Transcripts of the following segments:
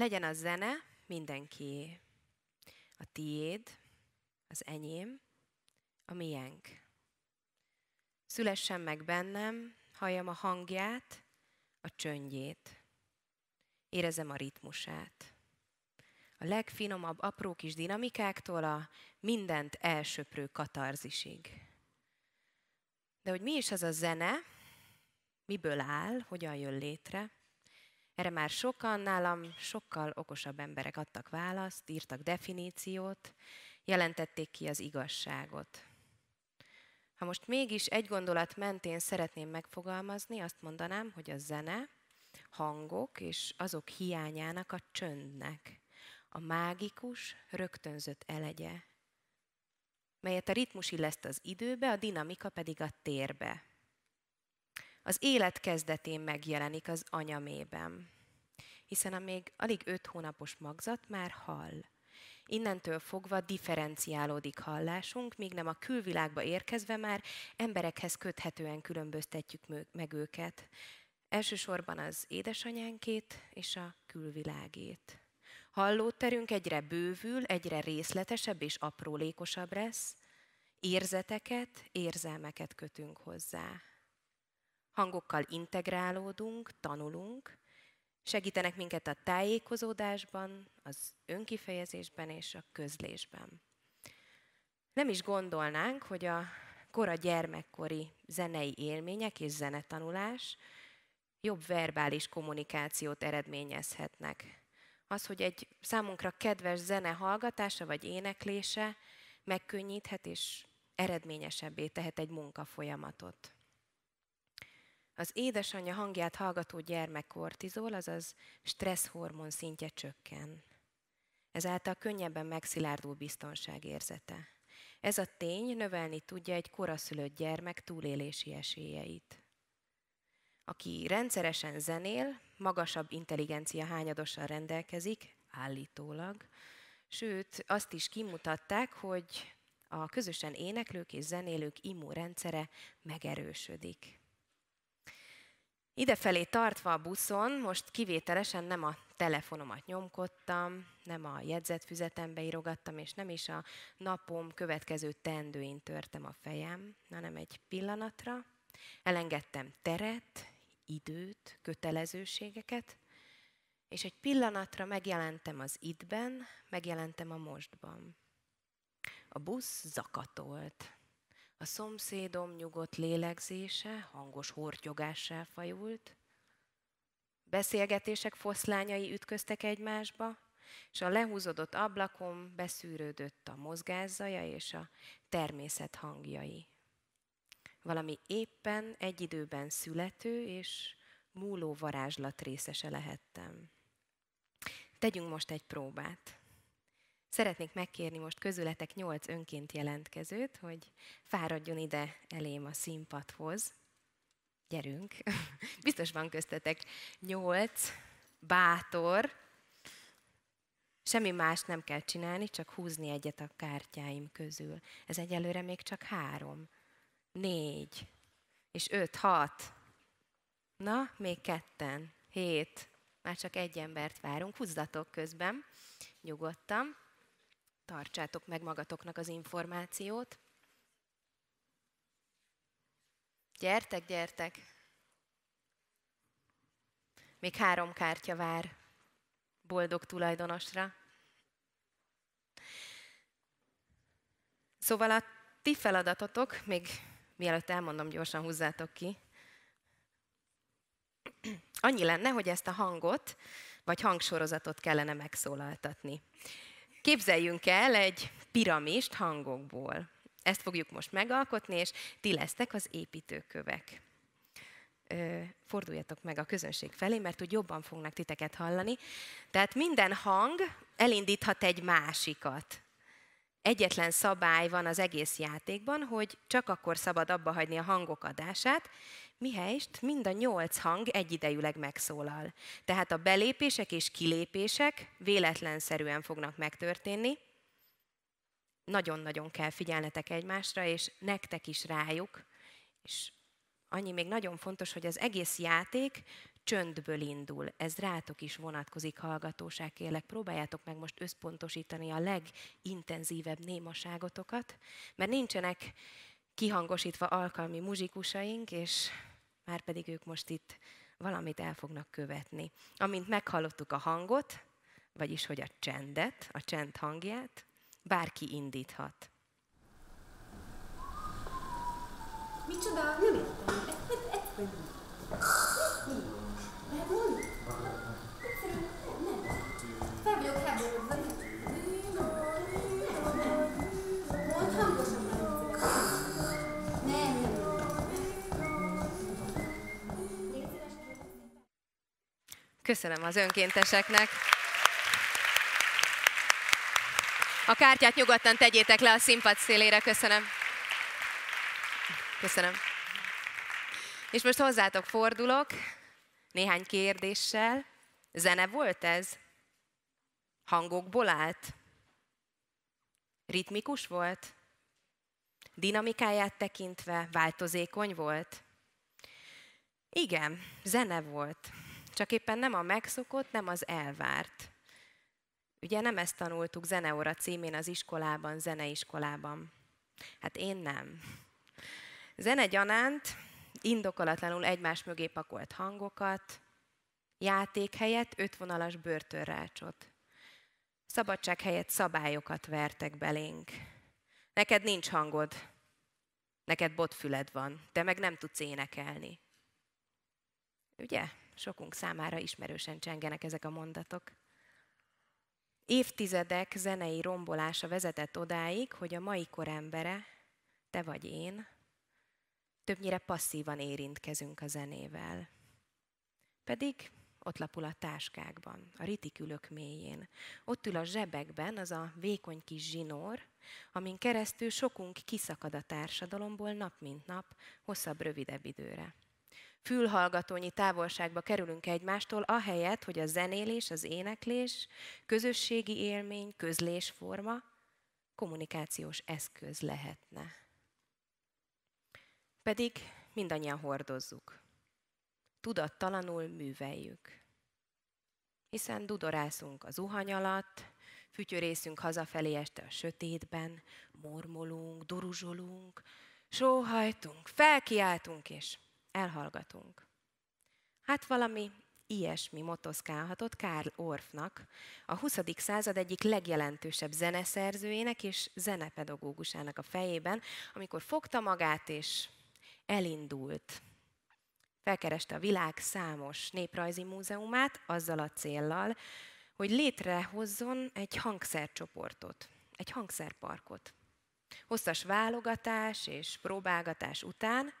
Legyen a zene mindenkié. A tiéd, az enyém, a miénk. Szülessen meg bennem, halljam a hangját, a csöndjét. Érezem a ritmusát. A legfinomabb apró kis dinamikáktól a mindent elsöprő katarzisig. De hogy mi is az a zene, miből áll, hogyan jön létre, erre már sokan nálam sokkal okosabb emberek adtak választ, írtak definíciót, jelentették ki az igazságot. Ha most mégis egy gondolat mentén szeretném megfogalmazni, azt mondanám, hogy a zene, hangok és azok hiányának a csöndnek, a mágikus, rögtönzött elegye, melyet a ritmus illeszt az időbe, a dinamika pedig a térbe. Az élet kezdetén megjelenik az anyamében hiszen a még alig 5 hónapos magzat már hall. Innentől fogva differenciálódik hallásunk, míg nem a külvilágba érkezve már emberekhez köthetően különböztetjük meg őket. Elsősorban az édesanyánkét és a külvilágét. Hallóterünk egyre bővül, egyre részletesebb és aprólékosabb lesz, érzeteket, érzelmeket kötünk hozzá. Hangokkal integrálódunk, tanulunk, Segítenek minket a tájékozódásban, az önkifejezésben és a közlésben. Nem is gondolnánk, hogy a kora gyermekkori zenei élmények és zenetanulás jobb verbális kommunikációt eredményezhetnek. Az, hogy egy számunkra kedves zene hallgatása vagy éneklése megkönnyíthet és eredményesebbé tehet egy munkafolyamatot. Az édesanyja hangját hallgató gyermek kortizol, azaz stresszhormon szintje csökken. Ezáltal könnyebben megszilárdul biztonságérzete. Ez a tény növelni tudja egy koraszülött gyermek túlélési esélyeit. Aki rendszeresen zenél, magasabb intelligencia hányadosan rendelkezik, állítólag, sőt azt is kimutatták, hogy a közösen éneklők és zenélők immunrendszere megerősödik. Idefelé tartva a buszon, most kivételesen nem a telefonomat nyomkodtam, nem a jegyzetfüzetembe írogattam, és nem is a napom következő teendőin törtem a fejem, hanem egy pillanatra elengedtem teret, időt, kötelezőségeket, és egy pillanatra megjelentem az ittben, megjelentem a mostban. A busz zakatolt. A szomszédom nyugodt lélegzése hangos hortyogással fajult, beszélgetések foszlányai ütköztek egymásba, és a lehúzódott ablakom beszűrődött a mozgászaja és a természet hangjai. Valami éppen egy időben születő és múló varázslat részese lehettem. Tegyünk most egy próbát. Szeretnék megkérni most közületek nyolc önként jelentkezőt, hogy fáradjon ide elém a színpadhoz. Gyerünk! Biztos van köztetek nyolc bátor, Semmi más nem kell csinálni, csak húzni egyet a kártyáim közül. Ez egyelőre még csak három, négy, és öt, hat. Na, még ketten, hét. Már csak egy embert várunk, húzzatok közben, nyugodtan tartsátok meg magatoknak az információt. Gyertek, gyertek! Még három kártya vár boldog tulajdonosra. Szóval a ti feladatotok, még mielőtt elmondom, gyorsan húzzátok ki, annyi lenne, hogy ezt a hangot, vagy hangsorozatot kellene megszólaltatni. Képzeljünk el egy piramist hangokból. Ezt fogjuk most megalkotni, és ti lesztek az építőkövek. Ö, forduljatok meg a közönség felé, mert úgy jobban fognak titeket hallani. Tehát minden hang elindíthat egy másikat. Egyetlen szabály van az egész játékban, hogy csak akkor szabad abba hagyni a hangok adását, Mihelyst mind a nyolc hang egyidejűleg megszólal. Tehát a belépések és kilépések véletlenszerűen fognak megtörténni. Nagyon-nagyon kell figyelnetek egymásra, és nektek is rájuk. És annyi még nagyon fontos, hogy az egész játék csöndből indul. Ez rátok is vonatkozik, hallgatóság, kérlek. Próbáljátok meg most összpontosítani a legintenzívebb némaságotokat, mert nincsenek kihangosítva alkalmi muzsikusaink, és már pedig ők most itt valamit el fognak követni. Amint meghallottuk a hangot, vagyis hogy a csendet, a csend hangját, bárki indíthat. Micsoda? Nem értem. Ez, ez, ez, ez. Köszönöm az önkénteseknek. A kártyát nyugodtan tegyétek le a színpad szélére, köszönöm. Köszönöm. És most hozzátok fordulok, néhány kérdéssel. Zene volt ez? Hangokból állt? Ritmikus volt? Dinamikáját tekintve változékony volt? Igen, zene volt. Csak éppen nem a megszokott, nem az elvárt. Ugye nem ezt tanultuk zeneóra címén az iskolában, zeneiskolában. Hát én nem. Zene gyanánt, indokolatlanul egymás mögé pakolt hangokat, játék helyett ötvonalas börtönrácsot. Szabadság helyett szabályokat vertek belénk. Neked nincs hangod, neked botfüled van, te meg nem tudsz énekelni. Ugye? Sokunk számára ismerősen csengenek ezek a mondatok. Évtizedek zenei rombolása vezetett odáig, hogy a mai kor embere, te vagy én, többnyire passzívan érintkezünk a zenével. Pedig ott lapul a táskákban, a ritikülök mélyén. Ott ül a zsebekben az a vékony kis zsinór, amin keresztül sokunk kiszakad a társadalomból nap mint nap, hosszabb, rövidebb időre fülhallgatónyi távolságba kerülünk egymástól, ahelyett, hogy a zenélés, az éneklés, közösségi élmény, közlésforma kommunikációs eszköz lehetne. Pedig mindannyian hordozzuk. Tudattalanul műveljük. Hiszen dudorászunk az zuhany alatt, fütyörészünk hazafelé este a sötétben, mormolunk, duruzsolunk, sóhajtunk, felkiáltunk és elhallgatunk. Hát valami ilyesmi motoszkálhatott Karl Orffnak, a 20. század egyik legjelentősebb zeneszerzőjének és zenepedagógusának a fejében, amikor fogta magát és elindult. Felkereste a világ számos néprajzi múzeumát azzal a céllal, hogy létrehozzon egy hangszercsoportot, egy hangszerparkot. Hosszas válogatás és próbálgatás után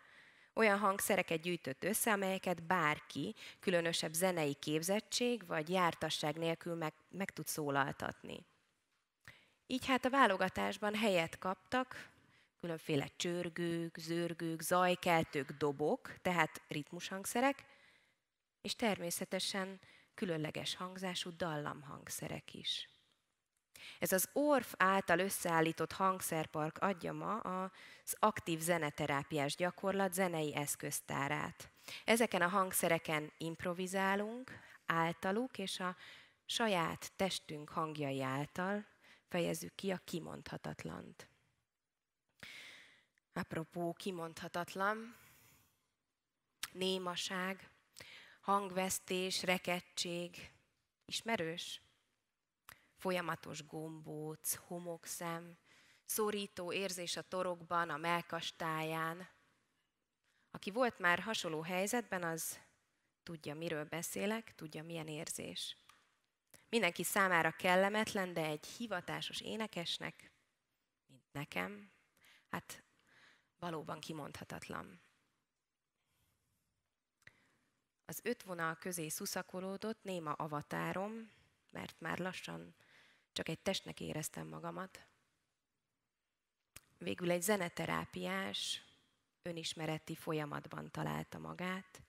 olyan hangszereket gyűjtött össze, amelyeket bárki, különösebb zenei képzettség vagy jártasság nélkül meg, meg tud szólaltatni. Így hát a válogatásban helyet kaptak különféle csörgők, zörgők, zajkeltők, dobok, tehát ritmushangszerek, és természetesen különleges hangzású dallamhangszerek is. Ez az Orf által összeállított hangszerpark adja ma az aktív zeneterápiás gyakorlat zenei eszköztárát. Ezeken a hangszereken improvizálunk általuk, és a saját testünk hangjai által fejezzük ki a kimondhatatlant. Apropó kimondhatatlan, némaság, hangvesztés, rekedtség, ismerős? folyamatos gombóc, homokszem, szorító érzés a torokban, a melkastáján. Aki volt már hasonló helyzetben, az tudja, miről beszélek, tudja, milyen érzés. Mindenki számára kellemetlen, de egy hivatásos énekesnek, mint nekem, hát valóban kimondhatatlan. Az öt vonal közé szuszakolódott néma avatárom, mert már lassan csak egy testnek éreztem magamat. Végül egy zeneterápiás, önismereti folyamatban találta magát,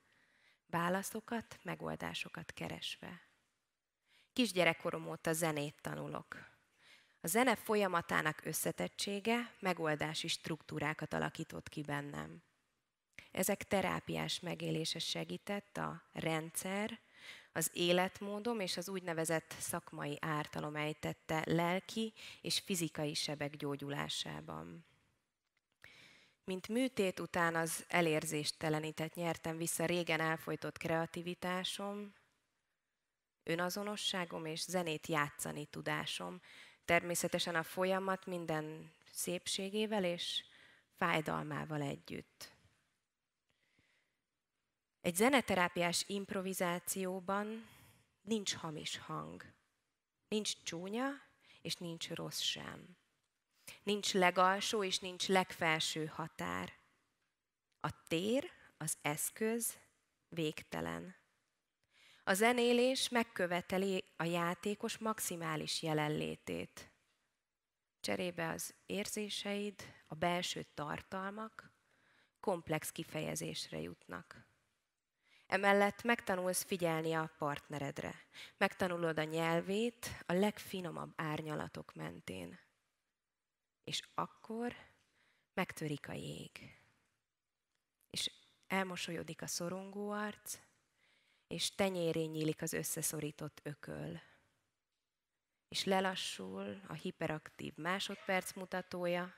válaszokat, megoldásokat keresve. Kisgyerekkorom óta zenét tanulok. A zene folyamatának összetettsége megoldási struktúrákat alakított ki bennem. Ezek terápiás megélése segített a rendszer, az életmódom és az úgynevezett szakmai ártalom ejtette lelki és fizikai sebek gyógyulásában. Mint műtét után az elérzéstelenített nyertem vissza régen elfolytott kreativitásom, önazonosságom és zenét játszani tudásom. Természetesen a folyamat minden szépségével és fájdalmával együtt. Egy zeneterápiás improvizációban nincs hamis hang. Nincs csúnya, és nincs rossz sem. Nincs legalsó, és nincs legfelső határ. A tér, az eszköz végtelen. A zenélés megköveteli a játékos maximális jelenlétét. Cserébe az érzéseid, a belső tartalmak komplex kifejezésre jutnak. Emellett megtanulsz figyelni a partneredre. Megtanulod a nyelvét a legfinomabb árnyalatok mentén. És akkor megtörik a jég. És elmosolyodik a szorongó arc, és tenyérén nyílik az összeszorított ököl. És lelassul a hiperaktív másodperc mutatója,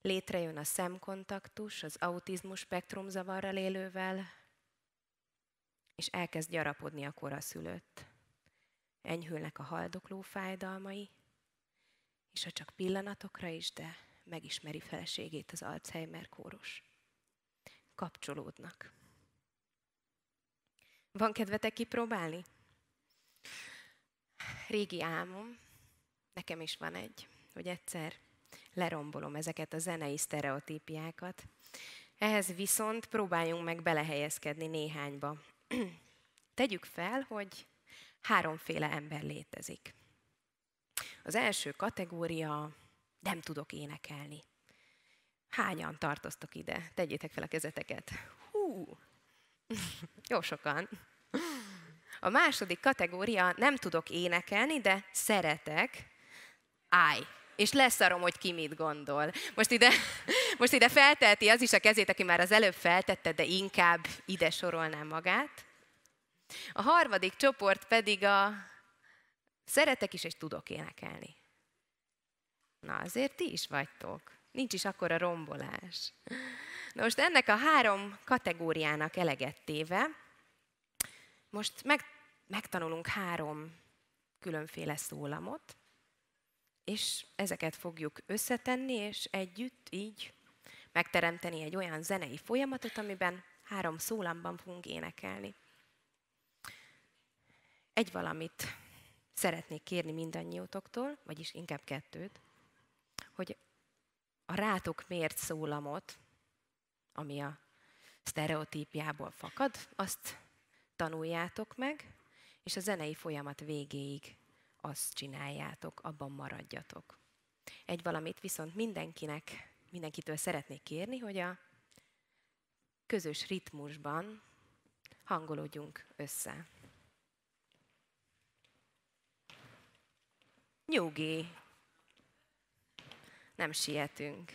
létrejön a szemkontaktus az autizmus spektrum zavarral élővel, és elkezd gyarapodni a koraszülött. Enyhülnek a haldokló fájdalmai, és ha csak pillanatokra is, de megismeri feleségét az Alzheimer kóros. Kapcsolódnak. Van kedvetek kipróbálni? Régi álmom, nekem is van egy, hogy egyszer lerombolom ezeket a zenei sztereotípiákat. Ehhez viszont próbáljunk meg belehelyezkedni néhányba. Tegyük fel, hogy háromféle ember létezik. Az első kategória, nem tudok énekelni. Hányan tartoztok ide? Tegyétek fel a kezeteket. Hú! Jó sokan. A második kategória, nem tudok énekelni, de szeretek. Állj! és leszarom, hogy ki mit gondol. Most ide, most ide felteheti az is a kezét, aki már az előbb feltette, de inkább ide sorolnám magát. A harmadik csoport pedig a szeretek is, és tudok énekelni. Na, azért ti is vagytok. Nincs is akkor a rombolás. Na most ennek a három kategóriának elegettéve, most meg, megtanulunk három különféle szólamot, és ezeket fogjuk összetenni, és együtt így megteremteni egy olyan zenei folyamatot, amiben három szólamban fogunk énekelni. Egy valamit szeretnék kérni mindannyiótoktól, vagyis inkább kettőt, hogy a rátok mért szólamot, ami a sztereotípiából fakad, azt tanuljátok meg, és a zenei folyamat végéig azt csináljátok, abban maradjatok. Egy valamit viszont mindenkinek, mindenkitől szeretnék kérni, hogy a közös ritmusban hangolódjunk össze. Nyugi! Nem sietünk.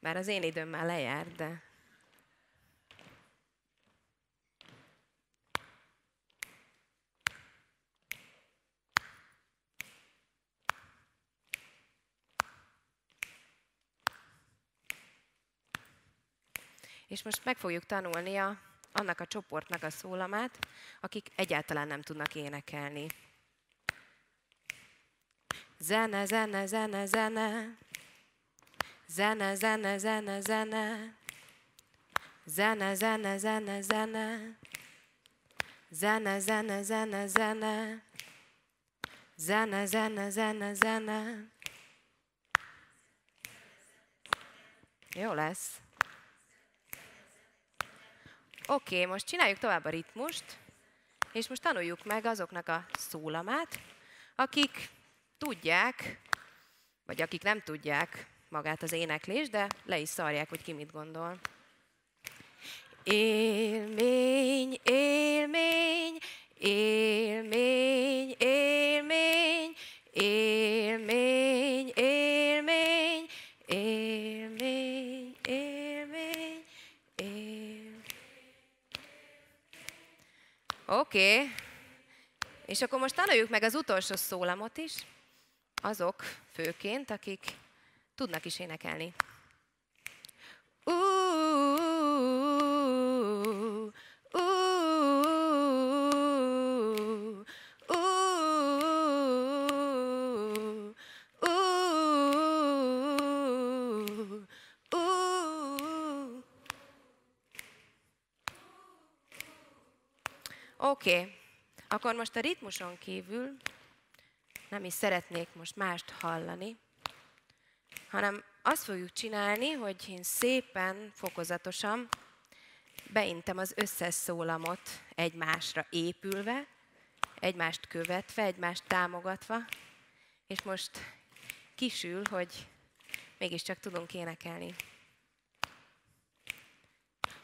Bár az én időm már lejár, de És most meg fogjuk tanulni a, annak a csoportnak a szólamát, akik egyáltalán nem tudnak énekelni. Zene, zene, zene, zene. Zene, zene, zene, zene. Zene, zene, zene, zene. Zene, zene, zene, zene. Zene, zene, zene, zene. Jó lesz. Oké, okay, most csináljuk tovább a ritmust, és most tanuljuk meg azoknak a szólamát, akik tudják, vagy akik nem tudják magát az éneklést, de le is szarják, hogy ki mit gondol. Élmény, élmény, élmény, És akkor most tanuljuk meg az utolsó szólamot is, azok főként, akik tudnak is énekelni. Oké. Okay. Akkor most a ritmuson kívül nem is szeretnék most mást hallani, hanem azt fogjuk csinálni, hogy én szépen, fokozatosan beintem az összes szólamot egymásra épülve, egymást követve, egymást támogatva, és most kisül, hogy mégiscsak tudunk énekelni.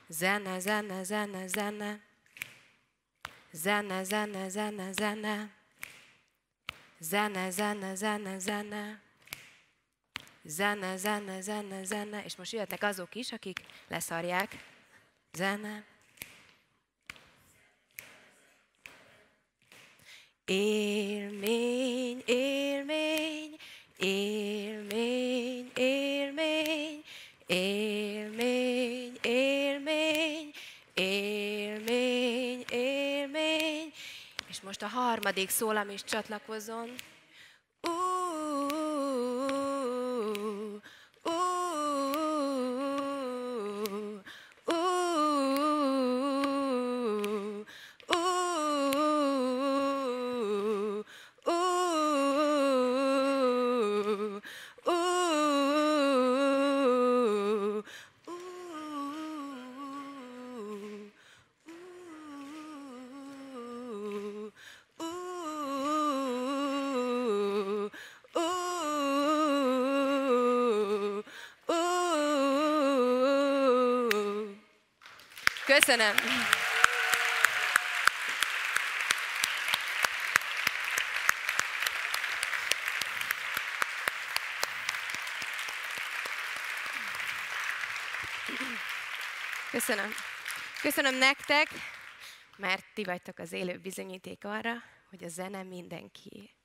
Zene, zene, zene, zene. Zene, zene, zene, zene. Zene, zene, zene, zene. Zene, zene, zene, zene. És most jöhetnek azok is, akik leszarják. Zene. Élmény, élmény, élmény, élmény, élmény, élmény. most a harmadik szólam is csatlakozzon. Köszönöm. Köszönöm. Köszönöm nektek, mert ti vagytok az élő bizonyíték arra, hogy a zene mindenkié.